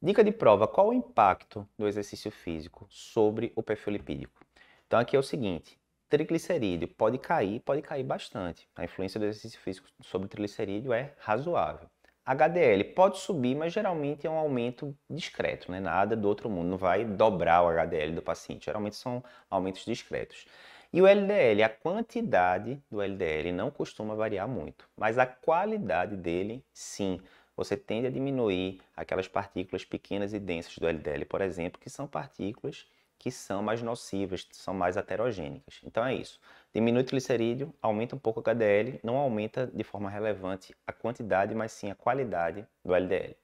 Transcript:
Dica de prova: qual o impacto do exercício físico sobre o perfil lipídico? Então, aqui é o seguinte: triglicerídeo pode cair, pode cair bastante. A influência do exercício físico sobre o triglicerídeo é razoável. HDL pode subir, mas geralmente é um aumento discreto, né? nada do outro mundo, não vai dobrar o HDL do paciente, geralmente são aumentos discretos. E o LDL, a quantidade do LDL não costuma variar muito, mas a qualidade dele sim você tende a diminuir aquelas partículas pequenas e densas do LDL, por exemplo, que são partículas que são mais nocivas, são mais aterogênicas. Então é isso. Diminui o glicerídeo, aumenta um pouco o HDL, não aumenta de forma relevante a quantidade, mas sim a qualidade do LDL.